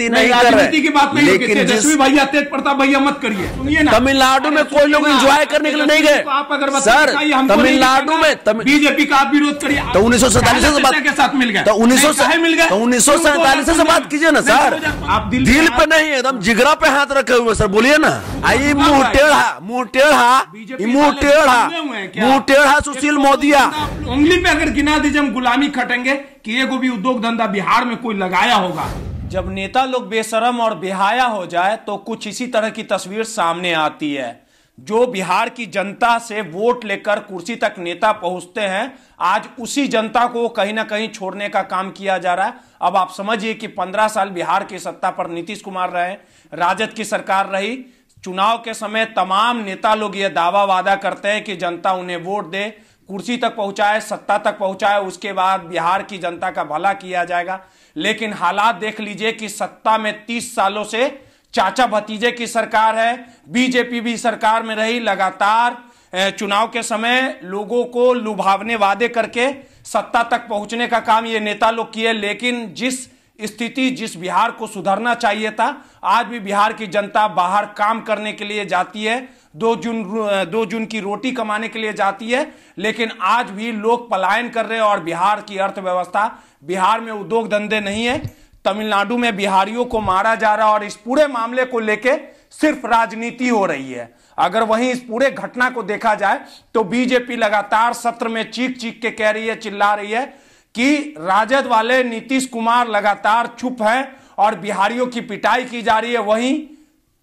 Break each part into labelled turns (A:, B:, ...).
A: नहीं कर रहे की बात नहीं लेकिन जिस भैया
B: तेज प्रताप भैया मत करिए सुनिए ना तमिलनाडु में कोई लोग एंजॉय करने के लिए नहीं गए आप अगर सर तमिलनाडु में बीजेपी का आप विरोध करिए तो उन्नीस सौ सैतालीस ऐसी बात के साथ मिल गया तो उन्नीस सौ मिल गया तो उन्नीस सौ सैतालीस ऐसी बात कीजिए ना सर आप
A: दिल पे नहीं एकदम जिगरा पे हाथ रखे हुए सर बोलिए ना आई मुंह टेढ़ा
B: मुंह टेढ़ा मुंह टेढ़ा मुंह टेढ़ा सुशील तो मोदिया उंगली पे अगर गिना दीजिए हम गुलामी खटेंगे कि एगो भी उद्योग धंधा बिहार में कोई लगाया होगा जब नेता लोग बेशरम और बेहाया हो जाए तो कुछ इसी तरह की तस्वीर सामने आती है जो बिहार की जनता से वोट लेकर कुर्सी तक नेता पहुंचते हैं आज उसी जनता को कहीं ना कहीं छोड़ने का काम किया जा रहा है अब आप समझिए कि पंद्रह साल बिहार की सत्ता पर नीतीश कुमार रहे राजद की सरकार रही चुनाव के समय तमाम नेता लोग यह दावा वादा करते हैं कि जनता उन्हें वोट दे कुर्सी तक पहुंचाए सत्ता तक पहुंचाए उसके बाद बिहार की जनता का भला किया जाएगा लेकिन हालात देख लीजिए कि सत्ता में तीस सालों से चाचा भतीजे की सरकार है बीजेपी भी सरकार में रही लगातार चुनाव के समय लोगों को लुभावने वादे करके सत्ता तक पहुंचने का काम ये नेता लोग किए लेकिन जिस स्थिति जिस बिहार को सुधरना चाहिए था आज भी बिहार की जनता बाहर काम करने के लिए जाती है दो जून दो जून की रोटी कमाने के लिए जाती है लेकिन आज भी लोग पलायन कर रहे हैं और बिहार की अर्थव्यवस्था बिहार में उद्योग धंधे नहीं है तमिलनाडु में बिहारियों को मारा जा रहा है और इस पूरे मामले को लेके सिर्फ राजनीति हो रही है अगर वहीं इस पूरे घटना को देखा जाए तो बीजेपी लगातार सत्र में चीख चीख के कह रही है चिल्ला रही है कि राजद वाले नीतीश कुमार लगातार चुप हैं और बिहारियों की पिटाई की जा रही है वहीं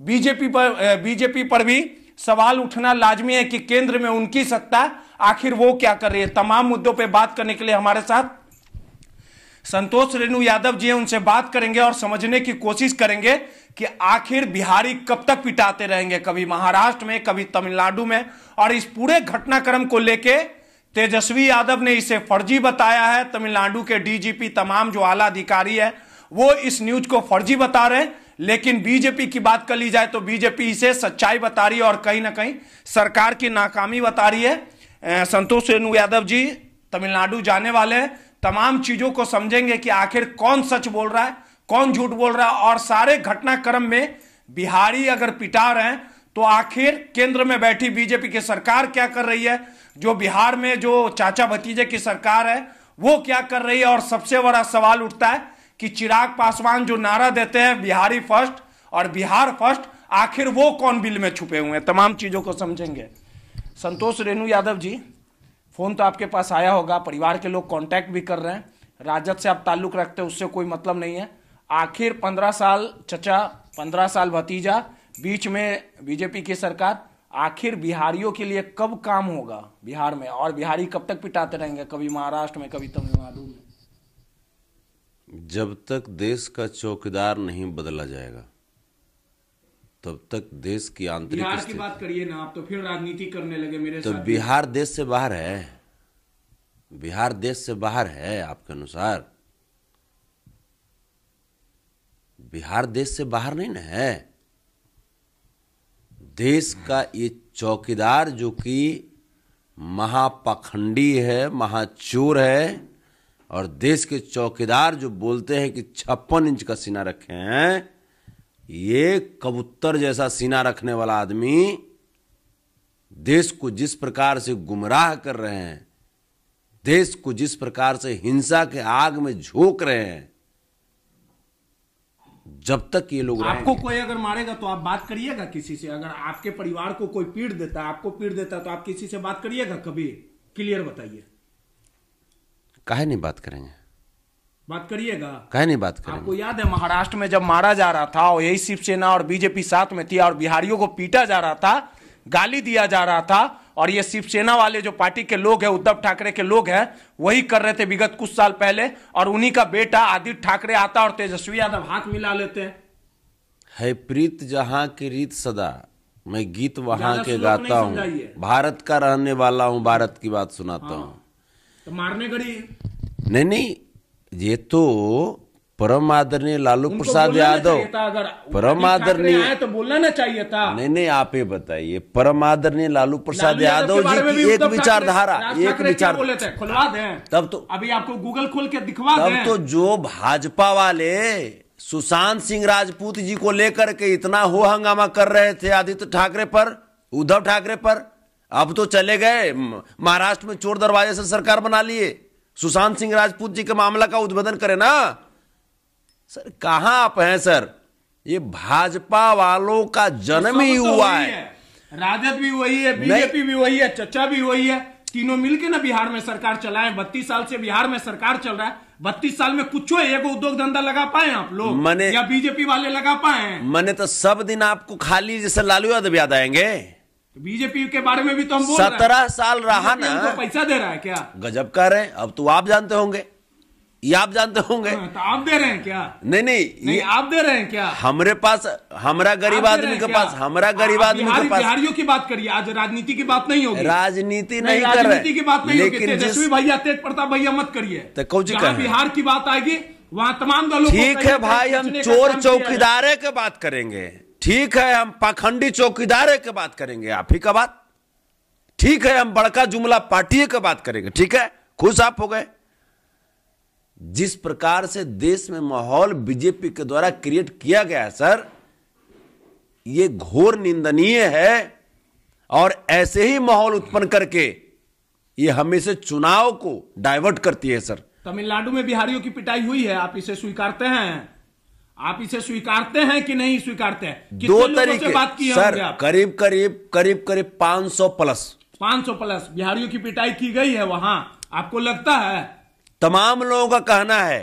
B: बीजेपी पर बीजेपी पर भी सवाल उठना लाजमी है कि केंद्र में उनकी सत्ता आखिर वो क्या कर रही है तमाम मुद्दों पर बात करने के लिए हमारे साथ संतोष रेणु यादव जी हैं उनसे बात करेंगे और समझने की कोशिश करेंगे कि आखिर बिहारी कब तक पिटाते रहेंगे कभी महाराष्ट्र में कभी तमिलनाडु में और इस पूरे घटनाक्रम को लेके तेजस्वी यादव ने इसे फर्जी बताया है तमिलनाडु के डीजीपी तमाम जो आला अधिकारी है वो इस न्यूज को फर्जी बता रहे हैं लेकिन बीजेपी की बात कर ली जाए तो बीजेपी इसे सच्चाई बता रही है और कहीं ना कहीं सरकार की नाकामी बता रही है संतोष रेणु यादव जी तमिलनाडु जाने वाले हैं तमाम चीजों को समझेंगे कि आखिर कौन सच बोल रहा है कौन झूठ बोल रहा है और सारे घटनाक्रम में बिहारी अगर पिटा रहे हैं तो आखिर केंद्र में बैठी बीजेपी की सरकार क्या कर रही है जो बिहार में जो चाचा भतीजे की सरकार है वो क्या कर रही है और सबसे बड़ा सवाल उठता है कि चिराग पासवान जो नारा देते हैं बिहारी फर्स्ट और बिहार फर्स्ट आखिर वो कौन बिल में छुपे हुए हैं तमाम चीज़ों को समझेंगे संतोष रेणु यादव जी फ़ोन तो आपके पास आया होगा परिवार के लोग कांटेक्ट भी कर रहे हैं राजद से आप ताल्लुक रखते हैं उससे कोई मतलब नहीं है आखिर पंद्रह साल चचा पंद्रह साल भतीजा बीच में बीजेपी की सरकार आखिर बिहारियों के लिए कब काम होगा बिहार में और बिहारी कब तक पिटाते रहेंगे कभी महाराष्ट्र में कभी तमिलनाडु में
A: जब तक देश का चौकीदार नहीं बदला जाएगा तब तक देश की आंतरिक बिहार की
B: बात करिए ना आप तो फिर राजनीति करने लगे मेरे तो साथ बिहार
A: देश से बाहर है बिहार देश से बाहर है आपके अनुसार बिहार देश से बाहर नहीं ना है देश का ये चौकीदार जो कि महापाखंडी है महाचोर है और देश के चौकीदार जो बोलते हैं कि छप्पन इंच का सीना रखे हैं ये कबूतर जैसा सीना रखने वाला आदमी देश को जिस प्रकार से गुमराह कर रहे हैं देश को जिस प्रकार से हिंसा के आग में झोंक रहे हैं जब तक ये लोग आपको
B: कोई अगर मारेगा तो आप बात करिएगा किसी से अगर आपके परिवार को कोई पीड़ देता है आपको पीड़ देता है तो आप किसी से बात करिएगा कभी क्लियर बताइए
A: काहे नहीं बात करेंगे बात करिएगा कहे नहीं बात करेंगे आपको
B: याद है महाराष्ट्र में जब मारा जा रहा था और यही शिवसेना और बीजेपी साथ में थी और बिहारियों को पीटा जा रहा था गाली दिया जा रहा था और ये शिवसेना वाले जो पार्टी के लोग हैं उद्धव ठाकरे के लोग हैं वही कर रहे थे विगत कुछ साल पहले और उन्हीं का बेटा आदित्य ठाकरे आता और तेजस्वी यादव हाथ मिला लेते हैं
A: है प्रीत जहां की रीत सदा मैं गीत वहां के गाता हूँ भारत का रहने वाला हूँ भारत की बात सुनाता हाँ। हूँ
B: तो मारने गड़ी
A: नहीं नहीं ये तो परम आदरणीय लालू प्रसाद यादव परम आदरणीय तो बोलना ना चाहिए था नहीं नहीं आप ही बताइए परम आदरणीय लालू प्रसाद यादव जी की एक विचारधारा एक विचार खुलवा दें तब तो
B: अभी आपको गूगल खोल के दिखवा तब तो
A: जो भाजपा वाले सुशांत सिंह राजपूत जी को लेकर के इतना हो हंगामा कर रहे थे आदित्य ठाकरे पर उद्धव ठाकरे पर अब तो चले गए महाराष्ट्र में चोर दरवाजे से सरकार बना लिए सुशांत सिंह राजपूत जी के मामला का उद्भेदन करें ना सर कहां आप हैं सर ये भाजपा वालों का जन्म ही तो हुआ है,
B: है। राजद भी वही है बीजेपी भी वही है चचा भी वही है तीनों मिलके ना बिहार में सरकार चलाए बत्तीस साल से बिहार में सरकार चल रहा है बत्तीस साल में कुछ एक उद्योग धंधा लगा पाए आप लोग मैंने या बीजेपी वाले लगा पाए
A: मैंने तो सब दिन आपको खाली जैसे लालू यादव याद आएंगे
B: तो बीजेपी के बारे में भी तो हम बोल सत्रह साल रहा ना पैसा दे रहा है क्या
A: गजब कह रहे हैं अब तो आप जानते होंगे ये आप जानते होंगे हाँ,
B: तो आप दे रहे हैं क्या
A: नहीं नहीं, नहीं ये
B: आप दे रहे हैं क्या
A: हमारे पास हमारा गरीब आदमी के पास हमारा गरीब आदमी के पास बिहारियों
B: की बात करिए आज राजनीति की बात नहीं होगी राजनीति नहीं, नहीं कर रहे की बात नहीं लेकिन तेजस्वी भैया तेज प्रताप भैया मत करिए तो कौजी बिहार की बात आएगी वहाँ तमाम दलों ठीक है भाई हम चोर चौकीदारे
A: के बात करेंगे ठीक है हम पाखंडी चौकीदारे के बात करेंगे आप ही का बात ठीक है हम बड़का जुमला पार्टी का बात करेंगे ठीक है खुश आप हो गए जिस प्रकार से देश में माहौल बीजेपी के द्वारा क्रिएट किया गया है सर ये घोर निंदनीय है और ऐसे ही माहौल उत्पन्न करके ये हमेशा चुनाव को डाइवर्ट करती है सर
B: तमिलनाडु में बिहारियों की पिटाई हुई है आप इसे स्वीकारते हैं आप इसे स्वीकारते हैं कि नहीं स्वीकारते हैं दो तरीके बात की सर
A: करीब करीब करीब करीब 500 प्लस
B: 500 प्लस बिहारियों की पिटाई की गई है वहां आपको लगता है
A: तमाम लोगों का कहना है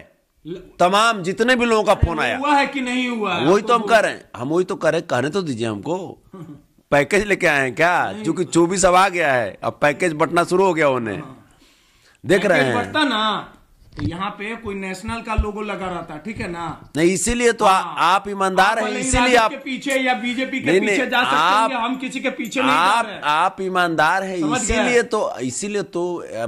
A: तमाम जितने भी लोगों का फोन आया हुआ
B: है कि नहीं हुआ वही तो हम कर रहे हैं
A: हम वही तो कर रहे कहने तो दीजिए हमको पैकेज लेके आए हैं क्या क्योंकि चौबीस अब आ गया है अब पैकेज बंटना शुरू हो गया उन्हें देख रहे हैं
B: ना तो यहाँ पे कोई नेशनल का लोगो लगा रहता ठीक है ना
A: नहीं इसीलिए तो आ, हाँ। आप
B: ईमानदार हैं इसीलिए आप के पीछे या बीजेपी के पीछे जा सकते आप, हम किसी के पीछे नहीं आप
A: आप ईमानदार
B: हैं इसीलिए
A: तो इसीलिए तो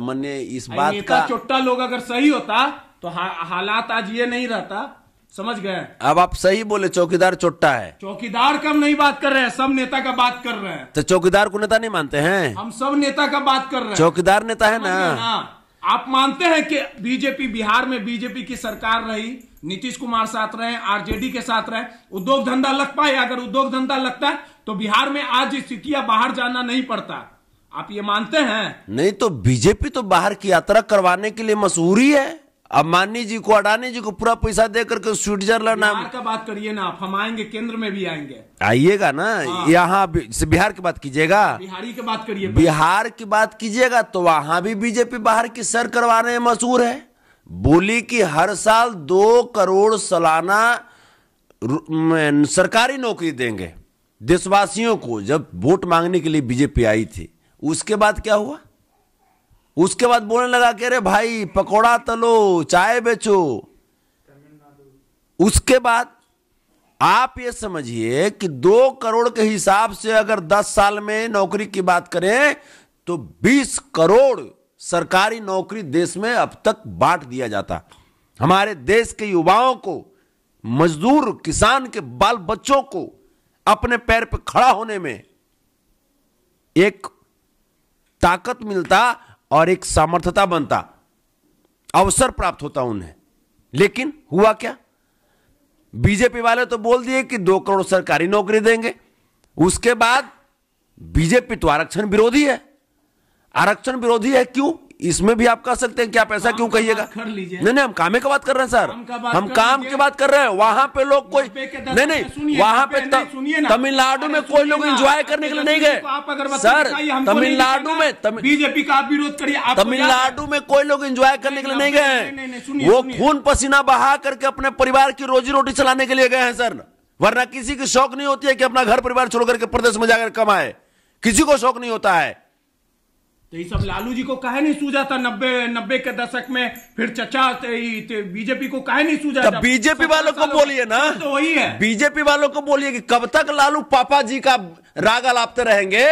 B: मैंने इस बात का चोटा लोग अगर सही होता तो हा, हालात आज ये नहीं रहता समझ गए
A: अब आप सही बोले चौकीदार चोट्टा है
B: चौकीदार का हम नहीं बात कर रहे हैं सब नेता का बात कर रहे हैं
A: तो चौकीदार को नेता नहीं मानते हैं
B: हम सब नेता का बात कर रहे हैं चौकीदार नेता है ना आप मानते हैं कि बीजेपी बिहार में बीजेपी की सरकार रही नीतीश कुमार साथ रहे आरजेडी के साथ रहे उद्योग धंधा लग पाए अगर उद्योग धंधा लगता है तो बिहार में आज स्थितियां बाहर जाना नहीं पड़ता आप ये मानते हैं
A: नहीं तो बीजेपी तो बाहर की यात्रा करवाने के लिए मशहूरी है अब मानी जी को अडानी जी को पूरा पैसा दे करके स्विट्जरलैंड नाम
B: का बात करिए ना आप हम आएंगे केंद्र में भी आएंगे
A: आइएगा ना हाँ। यहाँ बिहार की बात कीजिएगा
B: बिहारी की बात करिए बिहार
A: की बात कीजिएगा तो वहाँ भी बीजेपी बाहर की सर करवाने में मशहूर है बोली कि हर साल दो करोड़ सालाना सरकारी नौकरी देंगे देशवासियों को जब वोट मांगने के लिए बीजेपी आई थी उसके बाद क्या हुआ उसके बाद बोलने लगा कि अरे भाई पकोड़ा तलो चाय बेचो उसके बाद आप ये समझिए कि दो करोड़ के हिसाब से अगर दस साल में नौकरी की बात करें तो बीस करोड़ सरकारी नौकरी देश में अब तक बांट दिया जाता हमारे देश के युवाओं को मजदूर किसान के बाल बच्चों को अपने पैर पर खड़ा होने में एक ताकत मिलता और एक सामर्थता बनता अवसर प्राप्त होता उन्हें लेकिन हुआ क्या बीजेपी वाले तो बोल दिए कि दो करोड़ सरकारी नौकरी देंगे उसके बाद बीजेपी तो आरक्षण विरोधी है आरक्षण विरोधी है क्यों इसमें भी आप कह सकते हैं कि आप ऐसा क्यों कहिएगा नहीं नहीं हम कामे का बात कर रहे हैं सर हम काम की बात कर रहे हैं वहाँ पे लोग कोई नहीं नहीं वहाँ पे तमिलनाडु में कोई लोग इंजॉय करने के लिए नहीं गए तो सर तमिलनाडु में बीजेपी का विरोध करिए तमिलनाडु में कोई लोग इंजॉय करने के लिए नहीं गए वो खून पसीना बहा करके अपने परिवार की रोजी रोटी चलाने के लिए गए हैं सर वरना किसी की शौक नहीं होती है कि अपना घर परिवार छोड़ करके प्रदेश में जाकर कमाए किसी को शौक नहीं होता है
B: तो ये सब लालू जी को कहे नहीं सूझा था नब्बे नब्बे के दशक में फिर चचा बीजेपी को कहे नहीं सूझा था बीजेपी वालों को बोलिए ना तो वही है
A: बीजेपी वालों को बोलिए कि कब तक लालू पापा जी का राग अलापते रहेंगे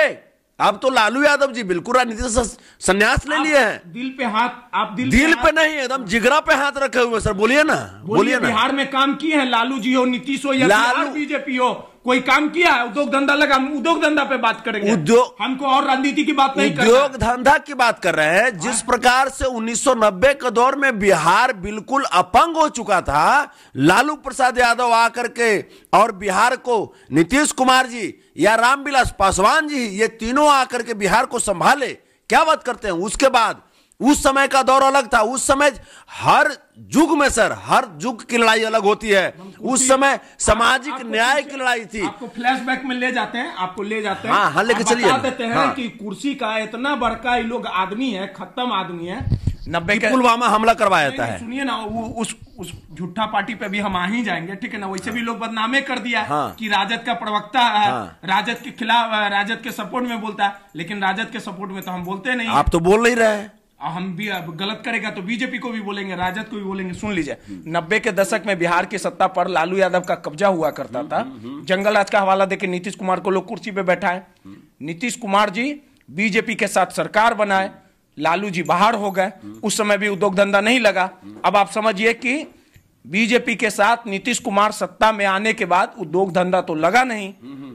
B: अब तो लालू यादव जी बिल्कुल राजनीति से संन्यास ले लिए हैं दिल पे हाथ आप दिल दिल पे, पे नहीं एकदम जिगरा पे हाथ रखे हुए सर बोलिए ना बोलिए ना बिहार में काम किए हैं लालू जी हो नीतीश हो या लालू बीजेपी हो कोई काम किया है उद्योग धंधा लगा उद्योग धंधा पे बात करेंगे उद्योग हमको और राजनीति की बात नहीं उद्योग धंधा की बात कर रहे हैं जिस प्रकार से 1990 के
A: दौर में बिहार बिल्कुल अपंग हो चुका था लालू प्रसाद यादव आकर के और बिहार को नीतीश कुमार जी या रामविलास पासवान जी ये तीनों आकर के बिहार को संभाले क्या बात करते हैं उसके बाद उस समय का दौर अलग था उस समय हर युग में सर हर युग की लड़ाई अलग होती है उस समय
B: सामाजिक न्याय की लड़ाई थी आपको फ्लैशबैक में ले जाते हैं आपको ले जाते हैं हाँ हाँ लेके चलिए देते हैं हाँ। कि कुर्सी का इतना बड़का ये लोग आदमी है खत्म आदमी है नब्बे के पुलवामा हमला करवाया जाता है सुनिए ना वो उस उस झूठा पार्टी पे भी हम आ ही जाएंगे ठीक है ना वैसे भी लोग बदनामे कर दिया हाँ। कि राजद का प्रवक्ता हाँ।, हाँ राजद के खिलाफ हाँ, राजद के सपोर्ट में बोलता है लेकिन राजद के सपोर्ट में तो हम बोलते नहीं आप तो बोल नहीं रहे हम भी अब गलत करेगा तो बीजेपी को भी बोलेंगे राजद को भी बोलेंगे सुन लीजिए हम्म, हम्म। नब्बे के दशक में बिहार की सत्ता पर लालू यादव का कब्जा हुआ करता हम्म, था जंगल राज का हवाला देके नीतीश कुमार को लोग कुर्सी पे बैठाए नीतीश कुमार जी बीजेपी के साथ सरकार बनाए लालू जी बाहर हो गए उस समय भी उद्योग धंधा नहीं लगा अब आप समझिए कि बीजेपी के साथ नीतीश कुमार सत्ता में आने के बाद उद्योग धंधा तो लगा नहीं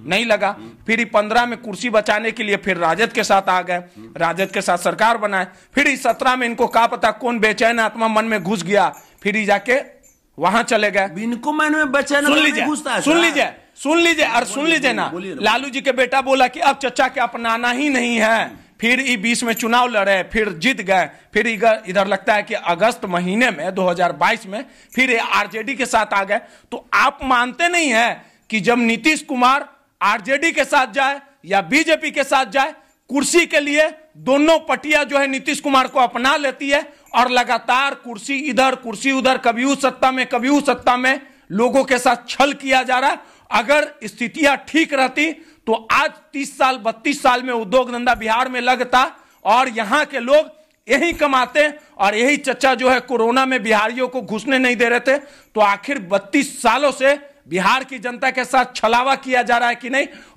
B: नहीं लगा फिर पंद्रह में कुर्सी बचाने के लिए फिर राजद के साथ आ गए राजद के साथ सरकार बनाए फिर सत्रह में इनको का पता कौन बेचैन आत्मा मन में घुस गया फिर जाके वहां चले गए इनको मन में बेचैन सुन लीजिए सुन लीजिए सुन लीजिए और सुन लीजिए ना लालू जी के बेटा बोला कि अब चचा के अपनाना ही नहीं है फिर ये बीच में चुनाव लड़े फिर जीत गए फिर इधर इधर लगता है कि अगस्त महीने में 2022 में फिर ये आरजेडी के साथ आ गए तो आप मानते नहीं है कि जब नीतीश कुमार आरजेडी के साथ जाए या बीजेपी के साथ जाए कुर्सी के लिए दोनों पटिया जो है नीतीश कुमार को अपना लेती है और लगातार कुर्सी इधर कुर्सी उधर कभी उस सत्ता में कभी उस सत्ता में लोगों के साथ छल किया जा रहा है अगर स्थितियां ठीक रहती तो आज 30 साल 32 साल में उद्योग धंधा बिहार में लगता और यहाँ के लोग यही कमाते और यही चचा जो है कोरोना में बिहारियों को घुसने नहीं दे रहे थे तो आखिर 32 सालों से बिहार की जनता के साथ छलावा किया जा रहा है कि नहीं